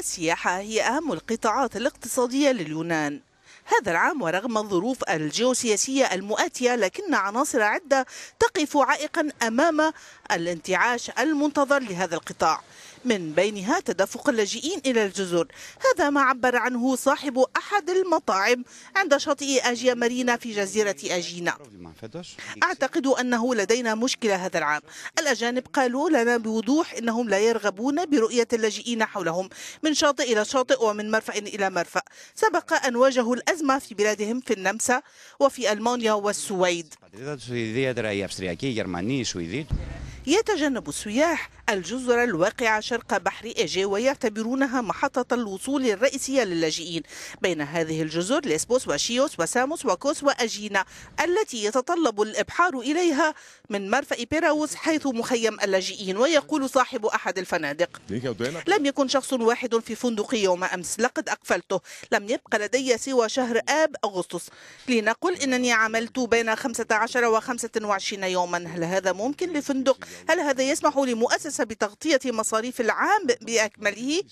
السياحة هي أهم القطاعات الاقتصادية لليونان هذا العام ورغم الظروف الجيوسياسية المؤاتية لكن عناصر عدة تقف عائقا أمام الانتعاش المنتظر لهذا القطاع من بينها تدفق اللاجئين إلى الجزر هذا ما عبر عنه صاحب أحد المطاعم عند شاطئ أجيا مارينا في جزيرة أجينا أعتقد أنه لدينا مشكلة هذا العام الأجانب قالوا لنا بوضوح أنهم لا يرغبون برؤية اللاجئين حولهم من شاطئ إلى شاطئ ومن مرفأ إلى مرفأ سبق أن واجهوا الأزمة في بلادهم في النمسا وفي ألمانيا والسويد يتجنب السياح الجزر الواقعة شرق بحر إيجي ويعتبرونها محطة الوصول الرئيسية للاجئين بين هذه الجزر ليسبوس وشيوس وساموس وكوس وأجينا التي يتطلب الإبحار إليها من مرفأ بيراوس حيث مخيم اللاجئين ويقول صاحب أحد الفنادق لم يكن شخص واحد في فندقي يوم أمس لقد أقفلته لم يبقى لدي سوى شهر آب أغسطس لنقل إنني عملت بين 15 و 25 يوما هل هذا ممكن لفندق هل هذا يسمح لمؤسسة بتغطية مصاريف العام بأكمله؟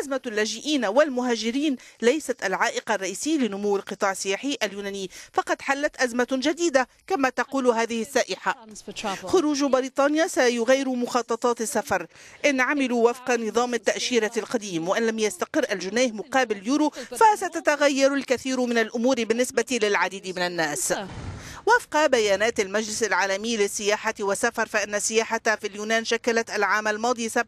أزمة اللاجئين والمهاجرين ليست العائق الرئيسي لنمو القطاع السياحي اليوناني فقد حلت أزمة جديدة كما تقول هذه السائحة خروج بريطانيا سيغير مخططات السفر إن عملوا وفق نظام التأشيرة القديم وإن لم يستقر الجنيه مقابل يورو فستتغير الكثير من الأمور بالنسبة للعديد من الناس وفق بيانات المجلس العالمي للسياحة والسفر فإن السياحة في اليونان شكلت العام الماضي 7.6%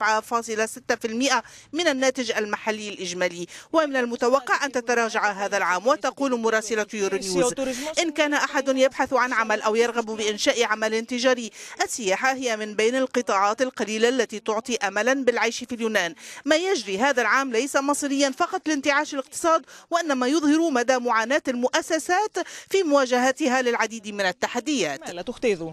من الناتج المحلي الإجمالي ومن المتوقع أن تتراجع هذا العام وتقول مراسلة يورونيوز إن كان أحد يبحث عن عمل أو يرغب بإنشاء عمل تجاري السياحة هي من بين القطاعات القليلة التي تعطي أملا بالعيش في اليونان ما يجري هذا العام ليس مصيريا فقط لانتعاش الاقتصاد وإنما يظهر مدى معاناة المؤسسات في مواجهتها للعديد من التحديات لا تختزوا